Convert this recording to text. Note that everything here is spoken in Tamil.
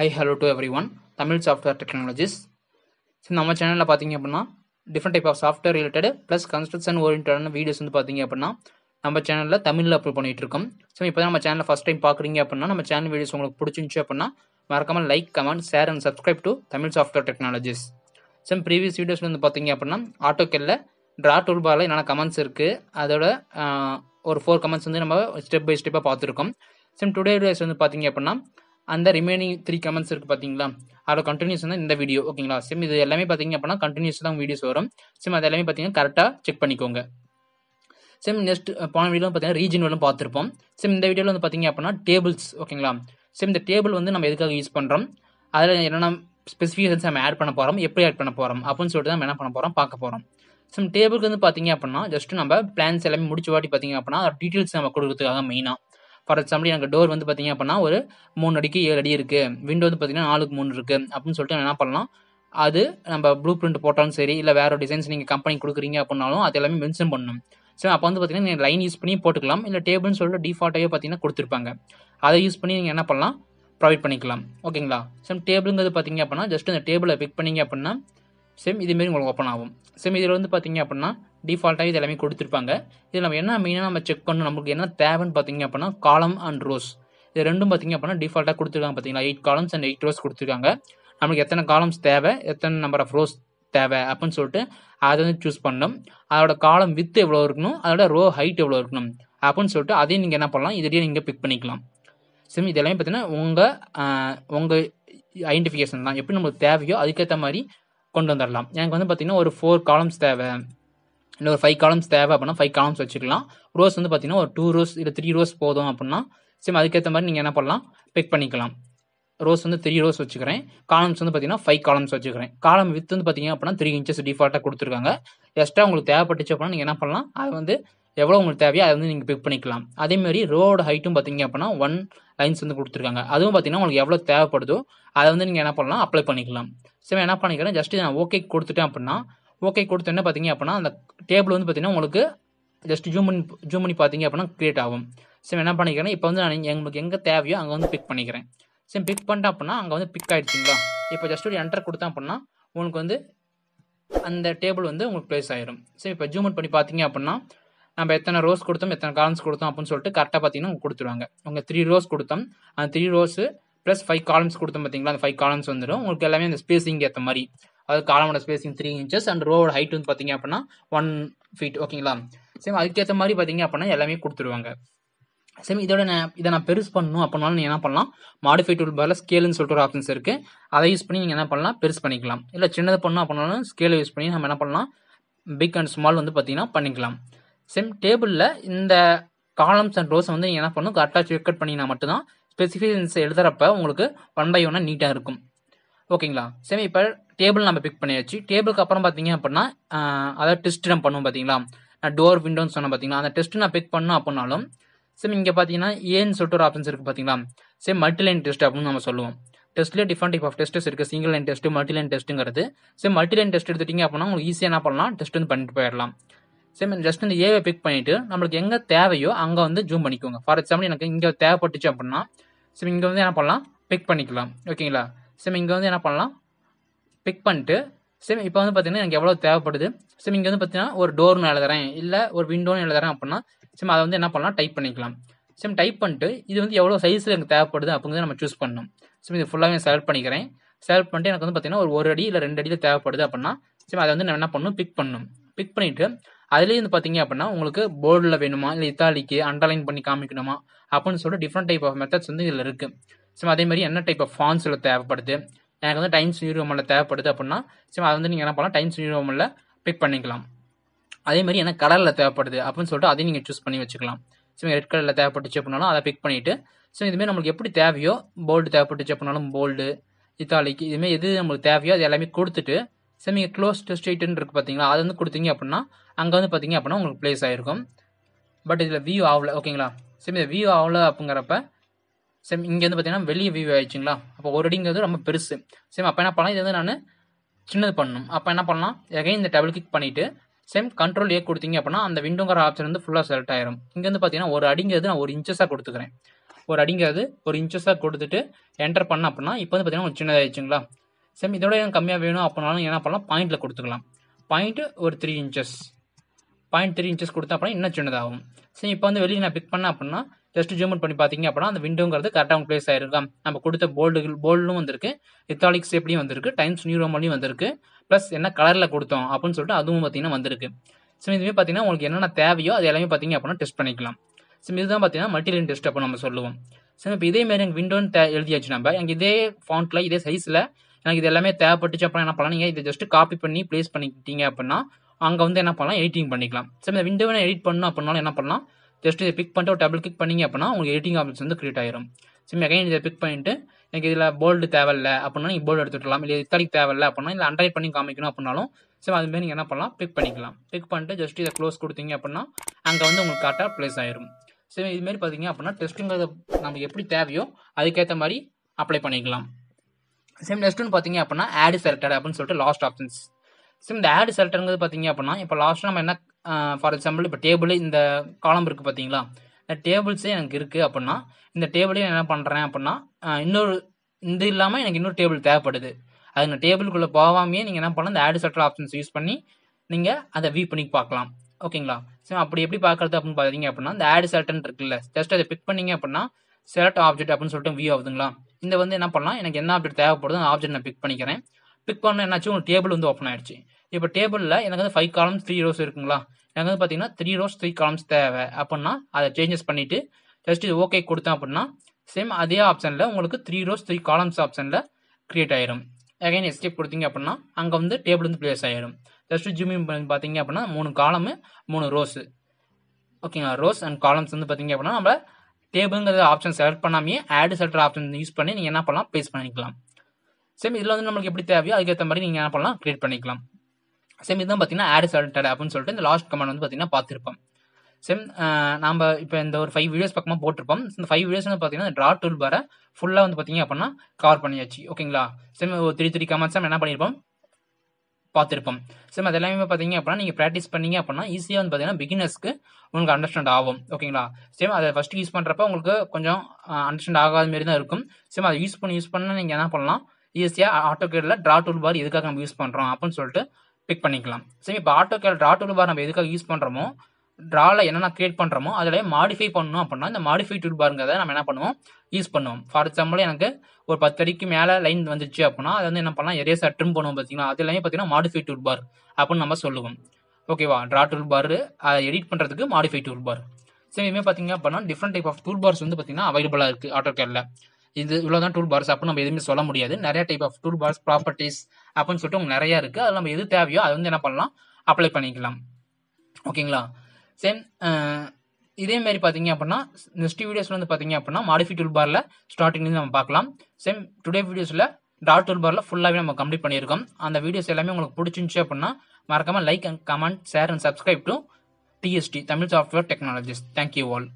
high hello to everyone Tamil software technologies so நம்ம சேனலில் பார்த்தீங்க அப்படின்னா different type of software related plus construction ஓரியன்டான வீடியோஸ் வந்து பார்த்தீங்க அப்படின்னா நம்ம சேனலில் தமிழில் அப்லோட் பண்ணிகிட்டு இருக்கோம் ஸோ இப்போ தான் நம்ம சேனலில் ஃபஸ்ட் டைம் பார்க்குறீங்க அப்படின்னா நம்ம சேனல் வீடியோஸ் உங்களுக்கு பிடிச்சிருந்துச்சு அப்படின்னா மறக்காமல் like comment share and subscribe to Tamil software technologies some previous வீடியோஸில் வந்து பார்த்தீங்க அப்படின்னா ஆட்டோக்கெல்ல ட்ரா டூல்பாரில் என்னென்ன கமெண்ட்ஸ் இருக்குது அதோட ஒரு ஃபோர் கமெண்ட்ஸ் வந்து நம்ம ஸ்டெப் பை ஸ்டெப்பாக பார்த்துருக்கோம் சிம் டுடே டேஸ் வந்து பார்த்தீங்க அப்படின்னா அந்த ரிமைனிங் த்ரீ கமெண்ட்ஸ் இருக்குது பார்த்தீங்களா அதோட கண்டினியூஸ் தான் இந்த வீடியோ ஓகேங்களா சிம் இது எல்லாமே பார்த்தீங்க அப்படின்னா கண்டினியூஸ் தான் வீடியோஸ் வரும் சிம் அது எல்லாமே பார்த்தீங்கன்னா கரெக்டாக செக் பண்ணிக்கோங்க சிம் நெக்ஸ்ட் போன வீடியோ பார்த்தீங்கன்னா ரீஜன் வரலும் பார்த்துருப்போம் சிம் இந்த வீடியோவில் வந்து பார்த்தீங்க அப்படின்னா டேபிள்ஸ் ஓகேங்களா சிம் இந்த டேபிள் வந்து நம்ம எதுக்காக யூஸ் பண்ணுறோம் அதில் என்னென்ன ஸ்பெசிஃபிகேஷன்ஸ் நம்ம ஆட் பண்ண போகிறோம் எப்படி ஆட் பண்ண போகிறோம் அப்படின்னு சொல்லிட்டு நம்ம என்ன பண்ண போகிறோம் பார்க்க போகிறோம் சிம் டேபிளுக்கு வந்து பார்த்தீங்க அப்படின்னா ஜஸ்ட் நம்ம பிளான்ஸ் எல்லாமே முடிச்சு வாட்டி பார்த்தீங்க அப்படின்னா டீட்டெயில்ஸ் நம்ம கொடுக்குறதுக்காக மெயினாக ஃபார் எக்ஸாம்பிள் எனக்கு டோர் வந்து பார்த்தீங்க அப்படின்னா ஒரு மூணு அடிக்கு ஏழு அடி இருக்குது விண்டோ வந்து பார்த்தீங்கன்னா நாலுக்கு மூணு இருக்குது அப்படின்னு சொல்லிட்டு என்ன பண்ணலாம் அது நம்ம ப்ளூ பிரிண்ட் போட்டாலும் சரி இல்லை வேறு டிசைன்ஸ் நீங்கள் கம்பெனி கொடுக்குறீங்க அப்படின்னாலும் அது எல்லாமே மென்ஷன் பண்ணணும் சரி அப்போ வந்து பார்த்தீங்கன்னா நீங்கள் லைன் யூஸ் பண்ணி போட்டுக்கலாம் இல்லை டேபிள்னு சொல்லிட்டு டிஃபால்ட்டாகவே பார்த்தீங்கன்னா கொடுத்துருப்பாங்க அதை யூஸ் பண்ணி நீங்கள் என்ன பண்ணலாம் ப்ரொவைட் பண்ணிக்கலாம் ஓகேங்களா சரி டேபிளுங்கிறது பார்த்தீங்க அப்படின்னா ஜஸ்ட் இந்த டேபிளை பிக் பண்ணிங்க அப்படின்னா சேம் இதுமாரி உங்களுக்கு ஓப்பன் ஆகும் சேம் இதில் வந்து பார்த்திங்க அப்படின்னா டிஃபால்ட்டாக இது எல்லாமே கொடுத்துருப்பாங்க இதில் நம்ம என்ன மெயினாக நம்ம செக் பண்ணணும் நம்மளுக்கு என்ன தேவைன்னு பார்த்திங்க அப்படின்னா காலம் அண்ட் ரோஸ் இது ரெண்டும் பார்த்திங்க அப்படின்னா டிஃபால்ட்டாக கொடுத்துருக்காங்க பார்த்தீங்களா eight columns and eight rows கொடுத்துருக்காங்க நம்மளுக்கு எத்தனை காலம்ஸ் தேவை எத்தனை நம்பர் ஆஃப் ரோஸ் தேவை அப்படின்னு சொல்லிட்டு அதை வந்து சூஸ் பண்ணணும் அதோட காலம் வித் எவ்வளோ இருக்கணும் அதோட ரோ ஹைட் எவ்வளோ இருக்கணும் அப்படின்னு சொல்லிட்டு அதையும் நீங்கள் என்ன பண்ணலாம் இதிலேயே நீங்கள் பிக் பண்ணிக்கலாம் சரி இதெல்லாம் பார்த்தீங்கன்னா உங்கள் உங்கள் ஐடென்டிஃபிகேஷன் தான் எப்படி நம்மளுக்கு தேவையோ அதுக்கேற்ற மாதிரி கொண்டு வந்துடலாம் எனக்கு வந்து பார்த்தீங்கன்னா ஒரு ஃபோர் காலம்ஸ் தேவை இல்லை ஒரு ஃபைவ் காலம்ஸ் தேவை அப்படின்னா ஃபைவ் காலம்ஸ் வச்சுக்கலாம் ரோஸ் வந்து பார்த்தீங்கன்னா ஒரு டூ ரோஸ் இல்லை த்ரீ ரோஸ் போதும் அப்படின்னா சரி அதுக்கேற்ற மாதிரி நீங்கள் என்ன பண்ணலாம் பிக் பண்ணிக்கலாம் ரோஸ் வந்து த்ரீ ரோஸ் வச்சுக்கிறேன் காலம்ஸ் வந்து பார்த்தீங்கன்னா ஃபைவ் காலம்ஸ் வச்சுக்கிறேன் காலம் வித் வந்து பார்த்தீங்க அப்படின்னா த்ரீ இன்ச்சஸ் டிஃபால்ட்டாக கொடுத்துருக்காங்க எக்ஸ்ட்ரா உங்களுக்கு தேவைப்பட்டுச்சு அப்படின்னா நீங்கள் என்ன பண்ணலாம் அதை வந்து எவ்வளோ உங்களுக்கு தேவையோ அதை வந்து நீங்கள் பிக் பண்ணிக்கலாம் அதேமாரி ரோவோட ஹைட்டும் பார்த்தீங்க அப்படின்னா ஒன் லைன்ஸ் வந்து கொடுத்துருக்காங்க அதுவும் பார்த்தீங்கன்னா உங்களுக்கு எவ்வளோ தேவைப்படுதோ அதை வந்து நீங்கள் என்ன பண்ணலாம் அப்ளை பண்ணிக்கலாம் சரி என்ன பண்ணிக்கிறேன் ஜஸ்ட் நான் ஓகே கொடுத்துட்டேன் அப்படின்னா ஓகே என்ன பார்த்தீங்க அப்படின்னா அந்த டேபிள் வந்து பார்த்தீங்கன்னா உங்களுக்கு ஜஸ்ட் ஜூம் பண்ணி ஜூம் பண்ணி பார்த்தீங்க அப்படின்னா க்ரியேட் ஆகும் சரி என்ன பண்ணிக்கிறேன் இப்போ வந்து நான் எங்களுக்கு எங்கே தேவையோ அங்கே வந்து பிக் பண்ணிக்கிறேன் சரி பிக் பண்ணிட்டேன் அப்படின்னா அங்கே வந்து பிக் ஆகிடுச்சிங்களா இப்போ ஜஸ்ட் ஒரு என்டர் கொடுத்தேன் அப்படின்னா உங்களுக்கு வந்து அந்த டேபிள் வந்து உங்களுக்கு ப்ளேஸ் ஆயிரும் சரி இப்போ ஜூம் பண்ணி பார்த்தீங்க அப்படின்னா நம்ம எத்தனை ரோஸ் கொடுத்தோம் எத்தனை காலம்ஸ் கொடுத்தோம் அப்படின்னு சொல்லிட்டு கரெக்டாக பார்த்தீங்கன்னா கொடுத்துருவாங்க உங்கள் த்ரீ ரோஸ் கொடுத்தோம் அந்த three rows plus five columns கொடுத்தோம் பார்த்தீங்களா அந்த ஃபைவ் காலம்ஸ் வந்துடும் உங்களுக்கு எல்லாமே அந்த ஸ்பேசிங் ஏற்ற மாதிரி அதாவது காலமோட ஸ்பேசிங் த்ரீ இன்ச்சஸ் அண்ட் ரோவோட ஹைட் வந்து பார்த்தீங்க அப்படின்னா ஒன் ஃபீட் ஓகேங்களா சேம் அதுக்கேற்ற மாதிரி பார்த்தீங்க அப்படின்னா எல்லாமே கொடுத்துருவாங்க சேம் இதோட நான் இதை நான் பெருசு பண்ணணும் அப்படின்னாலும் நீங்கள் என்ன பண்ணலாம் மாடிஃபை டூல் பாரில் ஸ்கேலுன்னு சொல்லிட்டு ஒரு ஆப்ஷன்ஸ் இருக்குது அதை யூஸ் பண்ணி நீங்கள் என்ன பண்ணலாம் பெருசு பண்ணிக்கலாம் இல்லை சின்னது பண்ணணும் அப்படின்னாலும் ஸ்கேலை யூஸ் பண்ணி நம்ம என்ன பண்ணலாம் பிக் அண்ட் ஸ்மால் வந்து பார்த்தீங்கன்னா பண்ணிக்கலாம் செம் டேபிளில் இந்த காலம்ஸ் அண்ட் ரோஸ் வந்து நீங்கள் என்ன பண்ணும் கரெக்டாக செக் கட் பண்ணினா மட்டும்தான் ஸ்பெசிஃபிகேஷன்ஸ் எழுதுறப்ப உங்களுக்கு ஒன் பை ஒன்னாக நீட்டாக இருக்கும் ஓகேங்களா சரி இப்போ டேபிள் நம்ம பிக் பண்ணியாச்சு டேபிளுக்கு அப்புறம் பார்த்தீங்க அப்படின்னா அதாவது டெஸ்ட் நம்ம பண்ணுவோம் பார்த்தீங்களா நான் டோர் விண்டோன்னு சொன்னேன் பார்த்தீங்களா அந்த டெஸ்ட் நான் பிக் பண்ணோம் அப்படின்னாலும் சரி இங்கே பார்த்தீங்கன்னா ஏன்னு சொல்லிட்டு ஒரு ஆப்ஷன்ஸ் இருக்குது பார்த்தீங்களா சரி லைன் டெஸ்ட் அப்படின்னு நம்ம சொல்லுவோம் டெஸ்ட்டில் டிஃப்ரெண்ட் டைப் ஆஃப் டெஸ்ட்ஸ் இருக்குது சிங்கிள் லைன் டெஸ்ட்டு லைன் டெஸ்ட்டுங்கிறது சரி லைன் டெஸ்ட் எடுத்துட்டிங்க அப்படின்னா உங்களுக்கு ஈஸியாக என்ன பண்ணலாம் டெஸ்ட் வந்து பண்ணிட்டு போயிடலாம் சேம் ஜஸ்ட் இந்த ஏவை பிக் பண்ணிட்டு நம்மளுக்கு எங்கே தேவையோ அங்கே வந்து ஜூம் பண்ணிக்கோங்க ஃபார் எக்ஸாம்பிள் எனக்கு இங்கே தேவைப்பட்டுச்சு அப்படின்னா சிம் இங்கே வந்து என்ன பண்ணலாம் பிக் பண்ணிக்கலாம் ஓகேங்களா சிம் இங்கே வந்து என்ன பண்ணலாம் பிக் பண்ணிட்டு சரி இப்போ வந்து பார்த்தீங்கன்னா எனக்கு எவ்வளோ தேவைப்படுது சிம் இங்கே வந்து பார்த்தீங்கன்னா ஒரு டோர்னு எழுதுறேன் இல்லை ஒரு விண்டோன்னு எழுதுறேன் அப்படின்னா சிம் அதை வந்து என்ன பண்ணலாம் டைப் பண்ணிக்கலாம் சிம் டைப் பண்ணிட்டு இது வந்து எவ்வளோ சைஸில் எனக்கு தேவைப்படுது அப்படிங்கிறத நம்ம சூஸ் பண்ணணும் சிம் இது ஃபுல்லாகவே செலக்ட் பண்ணிக்கிறேன் செலக்ட் பண்ணிட்டு எனக்கு வந்து பார்த்தீங்கன்னா ஒரு ஒரு அடி இல்லை ரெண்டு அடியில் தேவைப்படுது அப்படின்னா சிம் அதை வந்து நம்ம என்ன பண்ணணும் பிக் பண்ணணும் பிக் பண்ணிவிட்டு அதுலேயும் வந்து பார்த்தீங்க அப்படின்னா உங்களுக்கு போர்டில் வேணுமா இல்லை இத்தாலிக்கு அண்டர்லைன் பண்ணி காமிக்கணுமா அப்படின்னு சொல்லிட்டு டிஃப்ரெண்ட் டைப் ஆஃப் மெத்தட்ஸ் வந்து இதில் இருக்குது ஸோ அதே மாதிரி என்ன டைப் ஆஃப் ஃபான்ஸில் தேவைப்படுது எனக்கு வந்து டைம்ஸ் நியூ தேவைப்படுது அப்படின்னா சரி அதை வந்து நீங்கள் என்ன பண்ணலாம் டைம்ஸ் நியூ ரோமில் பிக் பண்ணிக்கலாம் அதே மாதிரி என்ன கலரில் தேவைப்படுது அப்படின்னு சொல்லிட்டு அதையும் நீங்கள் சூஸ் பண்ணி வச்சுக்கலாம் ஸோ ரெட் கலரில் தேவைப்பட்டுச்சு அப்படின்னாலும் அதை பிக் பண்ணிவிட்டு ஸோ இதுமாரி நம்மளுக்கு எப்படி தேவையோ போல்டு தேவைப்பட்டுச்சு அப்படின்னாலும் போல்டு இத்தாலிக்கு இதுமாரி எது நம்மளுக்கு தேவையோ அது எல்லாமே கொடுத்துட்டு செமி க்ளோஸ் டு ஸ்ட்ரீட்னு இருக்குது பார்த்தீங்களா அது வந்து கொடுத்தீங்க அப்படின்னா அங்கே வந்து பார்த்தீங்க அப்படின்னா உங்களுக்கு ப்ளேஸ் ஆகிருக்கும் பட் இதில் வியூ ஆகலை ஓகேங்களா சரி இந்த வியூ ஆகலை அப்படிங்கிறப்ப சரி இங்கே வந்து பார்த்தீங்கன்னா வெளியே வியூ ஆயிடுச்சுங்களா அப்போ ஒரு அடிங்கிறது ரொம்ப பெருசு சரி அப்போ என்ன பண்ணலாம் இது வந்து நான் சின்னது பண்ணணும் அப்போ என்ன பண்ணலாம் எகைன் இந்த டபுள் கிளிக் பண்ணிவிட்டு சேம் கண்ட்ரோல் ஏ கொடுத்தீங்க அப்படின்னா அந்த விண்டோங்கிற ஆப்ஷன் வந்து ஃபுல்லாக செலக்ட் ஆயிரும் இங்கே வந்து பார்த்தீங்கன்னா ஒரு அடிங்கிறது நான் ஒரு இன்ச்சஸாக கொடுத்துக்கிறேன் ஒரு அடிங்கிறது ஒரு இன்ச்சஸாக கொடுத்துட்டு என்டர் பண்ண அப்படின்னா இப்போ வந்து பார்த்தீங்கன்னா ஆயிடுச்சுங்களா சேம் இதோட எனக்கு கம்மியாக வேணும் அப்படின்னாலும் என்ன பண்ணலாம் பாயிண்ட்டில் கொடுத்துக்கலாம் பாயிண்ட்டு ஒரு three inches point three inches கொடுத்தா அப்படின்னா இன்னும் சின்னதாகும் சரி இப்போ வந்து வெளியே நான் பிக் பண்ணேன் அப்படின்னா ஜஸ்ட் ஜூம் பண்ணி பார்த்தீங்க அப்படின்னா அந்த விண்டோங்கிறது கரெக்டாக பிளேஸ் ஆயிருக்கா நம்ம கொடுத்த போல்டு போல்டும் வந்திருக்கு இத்தாலிக்ஸ் எப்படியும் வந்திருக்கு டைம்ஸ் நியூ ரோமலையும் வந்திருக்கு ப்ளஸ் என்ன கலரில் கொடுத்தோம் அப்படின்னு சொல்லிட்டு அதுவும் பார்த்தீங்கன்னா வந்திருக்கு சரி இதுவே பார்த்தீங்கன்னா உங்களுக்கு என்னென்ன தேவையோ அது எல்லாமே பார்த்தீங்க அப்படின்னா டெஸ்ட் பண்ணிக்கலாம் சரி இதுதான் பார்த்தீங்கன்னா மட்டீரியல் டெஸ்ட் அப்போ நம்ம சொல்லுவோம் ஸோ இப்போ இதே மாதிரி எனக்கு விண்டோன்னு எழுதியாச்சு நம்ம எனக்கு இதே ஃபாண்ட்டில் இதே சைஸில் எனக்கு இது எல்லாமே தேவைப்பட்டுச்சு அப்புறம் என்ன பண்ணலாம் நீங்கள் இதை ஜஸ்ட் காப்பி பண்ணி ப்ளேஸ் பண்ணிக்கிட்டீங்க அப்படின்னா அங்கே வந்து என்ன பண்ணலாம் எடிட்டிங் பண்ணிக்கலாம் சரி இந்த விண்டோவை எடிட் பண்ணணும் அப்படின்னாலும் என்ன பண்ணலாம் ஜஸ்ட் இதை பிக் பண்ணிட்டு ஒரு டபுள் கிளிக் பண்ணிங்க அப்படின்னா உங்களுக்கு எடிட்டிங் ஆப்ஷன்ஸ் வந்து கிரியேட் ஆயிரும் சரி அகைன் இதை பிக் பண்ணிட்டு எனக்கு இதில் போல்டு தேவையில்லை அப்படின்னா நீங்கள் போல்டு எடுத்துக்கலாம் இல்லை இத்தாலிக்கு தேவையில்லை அப்படின்னா இல்லை அண்டர்ட் பண்ணி காமிக்கணும் அப்படின்னாலும் சரி அதுமாரி நீங்கள் என்ன பண்ணலாம் பிக் பண்ணிக்கலாம் பிக் பண்ணிட்டு ஜஸ்ட் இதை க்ளோஸ் கொடுத்தீங்க அப்படின்னா அங்கே வந்து உங்களுக்கு கரெக்டாக ப்ளேஸ் ஆயிரும் சரி இதுமாரி பார்த்தீங்க அப்படின்னா டெஸ்ட்டுங்கிறத நமக்கு எப்படி தேவையோ அதுக்கேற்ற மாதிரி அப்ளை பண்ணிக்கலாம் சிம் நெக்ஸ்ட் ஒன்று பார்த்தீங்க அப்படின்னா ஆடு செலக்டட் அப்படின்னு சொல்லிட்டு லாஸ்ட் ஆப்ஷன்ஸ் சிம் இந்த ஆடு செலக்டருங்கிறது பார்த்தீங்க அப்படின்னா இப்போ லாஸ்ட் நம்ம என்ன ஃபார் எக்ஸாம்பிள் இப்போ டேபிள் இந்த காலம் இருக்குது பார்த்தீங்களா இந்த டேபிள்ஸே எனக்கு இருக்குது அப்படின்னா இந்த டேபிளே என்ன பண்ணுறேன் அப்படின்னா இன்னொரு இது இல்லாமல் எனக்கு இன்னொரு டேபிள் தேவைப்படுது அது இந்த டேபிளுக்குள்ளே போகாமே நீங்கள் என்ன பண்ணலாம் இந்த ஆடு செலக்டர் ஆப்ஷன்ஸ் யூஸ் பண்ணி நீங்கள் அதை வியூ பண்ணி பார்க்கலாம் ஓகேங்களா சிம் அப்படி எப்படி பார்க்குறது அப்படின்னு பார்த்தீங்க அப்படின்னா இந்த ஆடு செலக்டன் இருக்குல்ல ஜஸ்ட் அதை பிக் பண்ணிங்க அப்படின்னா செலக்ட் ஆப்ஜெக்ட் அப்படின்னு சொல்லிட்டு வியூ ஆகுதுங்களா இந்த வந்து என்ன பண்ணலாம் எனக்கு என்ன அப்டேட் தேவைப்படுது அந்த ஆப்ஜெக்ட் நான் பிக் பண்ணிக்கிறேன் பிக் பண்ண என்னாச்சு உங்களுக்கு டேபிள் வந்து ஓப்பன் ஆயிடுச்சு இப்போ டேபிளில் எனக்கு வந்து ஃபைவ் காலம்ஸ் த்ரீ ரோஸ் இருக்குங்களா எனக்கு வந்து பார்த்தீங்கன்னா த்ரீ ரோஸ் த்ரீ காலம்ஸ் தேவை அப்படின்னா அதை சேஞ்சஸ் பண்ணிவிட்டு ஜஸ்ட் இது ஓகே கொடுத்தேன் அப்படின்னா சேம் அதே ஆப்ஷனில் உங்களுக்கு த்ரீ ரோஸ் த்ரீ காலம்ஸ் ஆப்ஷனில் க்ரியேட் ஆயிரும் எகைன் எஸ்கேப் கொடுத்தீங்க அப்படின்னா அங்கே வந்து டேபிள் வந்து பிளேஸ் ஆயிடும் ஜஸ்ட் ஜூமிங் பண்ணி பார்த்தீங்க அப்படின்னா மூணு காலமு மூணு ரோஸு ஓகேங்களா ரோஸ் அண்ட் காலம்ஸ் வந்து பார்த்தீங்க அப்படின்னா நம்ம டேபிள்ங்கிற ஆப்ஷன் செலக்ட் பண்ணாமே ஆட் செலக்டர் ஆப்ஷன் யூஸ் பண்ணி நீங்கள் என்ன பண்ணலாம் பேஸ் பண்ணிக்கலாம் சேம் இதில் வந்து நம்மளுக்கு எப்படி தேவையோ அதுக்கேற்ற மாதிரி நீங்கள் என்ன பண்ணலாம் கிரியேட் பண்ணிக்கலாம் சேம் இதுதான் பார்த்தீங்கன்னா ஆட் செலக்டட் அப்படின்னு சொல்லிட்டு இந்த லாஸ்ட் கமெண்ட் வந்து பார்த்தீங்கன்னா பார்த்துருப்போம் சேம் நம்ம இப்போ இந்த ஒரு ஃபைவ் வீடியோஸ் பக்கமாக போட்டிருப்போம் இந்த ஃபைவ் வீடியோஸ் வந்து பார்த்தீங்கன்னா ட்ரா டூல் வர ஃபுல்லாக வந்து பார்த்தீங்க அப்படின்னா கவர் பண்ணியாச்சு ஓகேங்களா சேம் ஒரு த்ரீ த்ரீ கமெண்ட்ஸ் என்ன பண்ணியிருப்போம் பார்த்துருப்போம் சரி அது எல்லாமே பார்த்தீங்க அப்படின்னா நீங்கள் ப்ராக்டிஸ் பண்ணீங்க அப்படின்னா ஈஸியாக வந்து பார்த்தீங்கன்னா பிகினர்ஸ்க்கு உங்களுக்கு அண்டர்ஸ்டாண்ட் ஆகும் ஓகேங்களா சேம் அதை ஃபஸ்ட்டு யூஸ் பண்ணுறப்ப உங்களுக்கு கொஞ்சம் அண்டர்ஸ்டாண்ட் ஆகாத மாரி தான் இருக்கும் சேம் அதை யூஸ் பண்ணி யூஸ் பண்ண நீங்கள் என்ன பண்ணலாம் ஈஸியாக கேடில் ட்ரா டூல் பார் எதுக்காக நம்ம யூஸ் பண்ணுறோம் அப்படின்னு சொல்லிட்டு பிக் பண்ணிக்கலாம் சரி இப்போ AutoCAD draw toolbar நம்ம எதுக்காக யூஸ் பண்ணுறோமோ ட்ராவில் என்னென்ன கிரியேட் பண்ணுறோமோ அதில் மாடிஃபை பண்ணணும் அப்படின்னா இந்த மாடிஃபை டூல் பாருங்கிறத நம்ம என்ன பண்ணுவோம் யூஸ் பண்ணுவோம் ஃபார் எக்ஸாம்பிள் எனக்கு ஒரு பத்து அடிக்கு மேலே லைன் வந்துச்சு அப்படின்னா அதை வந்து என்ன பண்ணலாம் எரேஸாக ட்ரிம் பண்ணுவோம் பார்த்தீங்கன்னா அது எல்லாமே பார்த்தீங்கன்னா மாடிஃபை டூல் பார் அப்படின்னு நம்ம சொல்லுவோம் ஓகேவா ட்ரா டூல் பார் அதை எடிட் பண்ணுறதுக்கு மாடிஃபை டூல் பார் சரி இதுமே பார்த்தீங்க அப்படின்னா different type of toolbars வந்து பார்த்தீங்கன்னா அவைலபிளாக இருக்குது ஆட்டோ கேரில் இது இவ்வளோ தான் டூல் பார்ஸ் அப்படின்னு நம்ம எதுவுமே சொல்ல முடியாது நிறைய type of toolbars properties அப்படின்னு சொல்லிட்டு உங்களுக்கு நிறையா இருக்குது அதில் நம்ம எது தேவையோ அதை வந்து என்ன பண்ணலாம் அப்ளை பண்ணிக்கலாம் ஓகேங்களா சேம் இதேமாரி பார்த்தீங்க அப்படின்னா நெக்ஸ்ட் வீடியோஸில் வந்து பார்த்தீங்க அப்படின்னா மாடிஃபை டூல் பாரில் ஸ்டார்டிங்லேருந்து நம்ம பார்க்கலாம் சேம் டுடே வீடியோஸில் டாட் டூல் பாரில் ஃபுல்லாகவே நம்ம கம்ப்ளீட் பண்ணியிருக்கோம் அந்த வீடியோஸ் எல்லாமே உங்களுக்கு பிடிச்சிருந்துச்சு அப்படின்னா மறக்காமல் like and comment share and subscribe to TST Tamil software technologies thank you all